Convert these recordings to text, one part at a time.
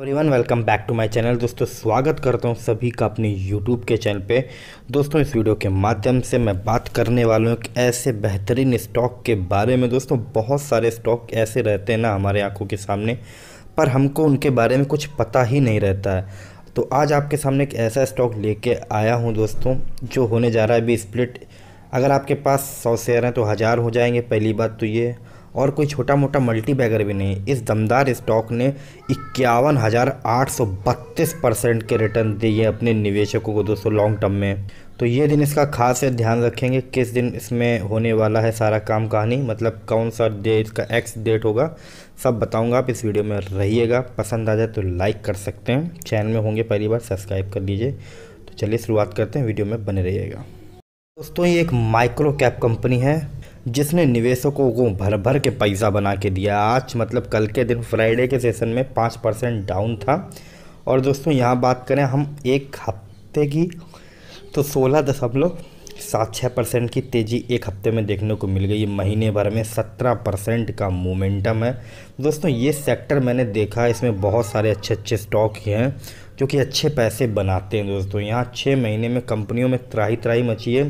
everyone welcome back to my channel दोस्तों स्वागत करता हूँ सभी का अपने यूट्यूब के चैनल पे दोस्तों इस वीडियो के माध्यम से मैं बात करने वाला हूँ एक ऐसे बेहतरीन स्टॉक के बारे में दोस्तों बहुत सारे स्टॉक ऐसे रहते हैं ना हमारे आंखों के सामने पर हमको उनके बारे में कुछ पता ही नहीं रहता है तो आज आपके सामने एक ऐसा स्टॉक लेके आया हूँ दोस्तों जो होने जा रहा है अभी स्प्लिट अगर आपके पास सौ शेयर हैं तो हज़ार हो जाएंगे पहली बात तो ये और कोई छोटा मोटा मल्टी बैगर भी नहीं इस दमदार स्टॉक ने इक्यावन हज़ार आठ सौ बत्तीस परसेंट के रिटर्न दिए अपने निवेशकों को दोस्तों लॉन्ग टर्म में तो ये दिन इसका खास है ध्यान रखेंगे किस दिन इसमें होने वाला है सारा काम कहानी मतलब कौन सा डे इसका एक्स डेट होगा सब बताऊंगा आप इस वीडियो में रहिएगा पसंद आ जाए तो लाइक कर सकते हैं चैनल में होंगे पहली बार सब्सक्राइब कर लीजिए तो चलिए शुरुआत करते हैं वीडियो में बने रहिएगा दोस्तों ये एक माइक्रो कैप कंपनी है जिसने निवेशकों को भर भर के पैसा बना के दिया आज मतलब कल के दिन फ्राइडे के सेशन में पाँच परसेंट डाउन था और दोस्तों यहाँ बात करें हम एक हफ्ते की तो सोलह दशमलव सात छः परसेंट की तेज़ी एक हफ्ते में देखने को मिल गई महीने भर में सत्रह परसेंट का मोमेंटम है दोस्तों ये सेक्टर मैंने देखा इसमें बहुत सारे अच्छे अच्छे स्टॉक हैं जो कि अच्छे पैसे बनाते हैं दोस्तों यहाँ छः महीने में कंपनियों में त्राही त्राही मची है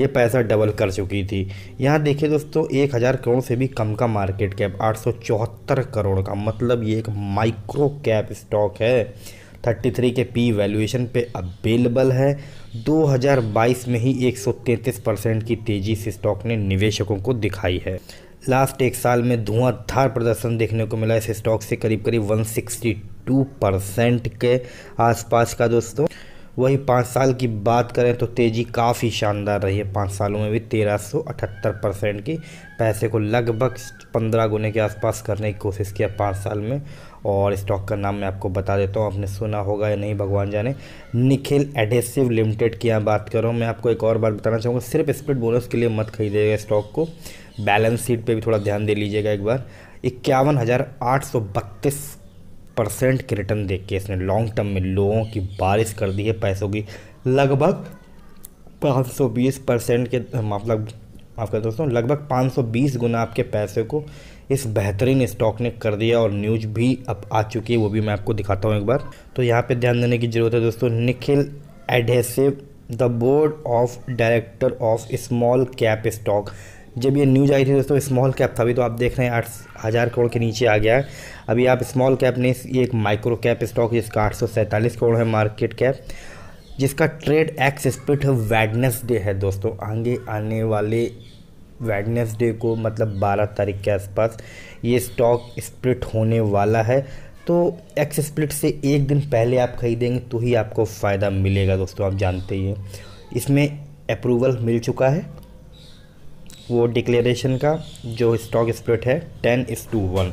ये पैसा डबल कर चुकी थी यहाँ देखिए दोस्तों एक हज़ार करोड़ से भी कम का मार्केट कैप आठ करोड़ का मतलब ये एक माइक्रो कैप स्टॉक है 33 के पी वैल्यूएशन पे अवेलेबल है 2022 में ही 133 परसेंट की तेज़ी से स्टॉक ने निवेशकों को दिखाई है लास्ट एक साल में धुआंधार प्रदर्शन देखने को मिला इस स्टॉक से करीब करीब 162 परसेंट के आसपास का दोस्तों वही पाँच साल की बात करें तो तेज़ी काफ़ी शानदार रही है पाँच सालों में भी तेरह सौ अठहत्तर परसेंट की पैसे को लगभग पंद्रह गुने के आसपास करने की कोशिश किया पाँच साल में और स्टॉक का नाम मैं आपको बता देता हूँ आपने सुना होगा या नहीं भगवान जाने निखिल एडेसिव लिमिटेड की यहाँ बात कर रहा हूँ मैं आपको एक और बात बताना चाहूँगा सिर्फ स्प्लिट बोनस के लिए मत खरीदेगा स्टॉक को बैलेंस शीट पे भी थोड़ा ध्यान दे लीजिएगा एक बार इक्यावन हज़ार आठ सौ बत्तीस परसेंट के रिटर्न देख के इसने लॉन्ग टर्म में लोगों की बारिश कर दी है पैसों की लगभग बीस परसेंट के मतलब आपका दोस्तों लगभग बीस गुना आपके पैसे को इस बेहतरीन स्टॉक ने कर दिया और न्यूज भी अब आ चुकी है वो भी मैं आपको दिखाता हूँ एक बार तो यहाँ पे ध्यान देने की ज़रूरत है दोस्तों Nikhil adhesive the board of director of small cap stock जब ये न्यूज आई थी दोस्तों स्मॉल कैप था अभी तो आप देख रहे हैं आठ हज़ार करोड़ के नीचे आ गया है अभी आप स्मॉल कैप ने ये एक माइक्रो कैप स्टॉक जिसका आठ करोड़ है मार्केट कैप जिसका ट्रेड एक्स वैडनेस वेडनेसडे है दोस्तों आगे आने वाले वेडनेसडे को मतलब 12 तारीख के आसपास ये स्टॉक स्प्लिट होने वाला है तो एक्स स्प्लिट से एक दिन पहले आप खरीदेंगे तो ही आपको फ़ायदा मिलेगा दोस्तों आप जानते ही हैं इसमें अप्रूवल मिल चुका है वो डिक्लेरेशन का जो स्टॉक स्प्लिट है टेन इस टू वन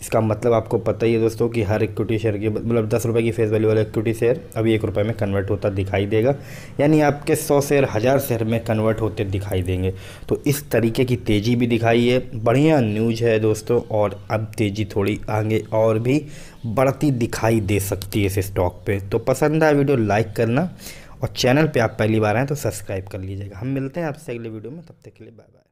इसका मतलब आपको पता ही है दोस्तों कि हर इक्विटी शेयर की मतलब दस रुपये की फेस वैल्यू वाला इक्विटी शेयर अभी एक रुपये में कन्वर्ट होता दिखाई देगा यानी आपके सौ शेयर हज़ार शेयर में कन्वर्ट होते दिखाई देंगे तो इस तरीके की तेज़ी भी दिखाई है बढ़िया न्यूज है दोस्तों और अब तेज़ी थोड़ी आगे और भी बढ़ती दिखाई दे सकती है इस स्टॉक पर तो पसंद आया वीडियो लाइक करना और चैनल पे आप पहली बार आएँ तो सब्सक्राइब कर लीजिएगा हम मिलते हैं आपसे अगले वीडियो में तब तक के लिए बाय बाय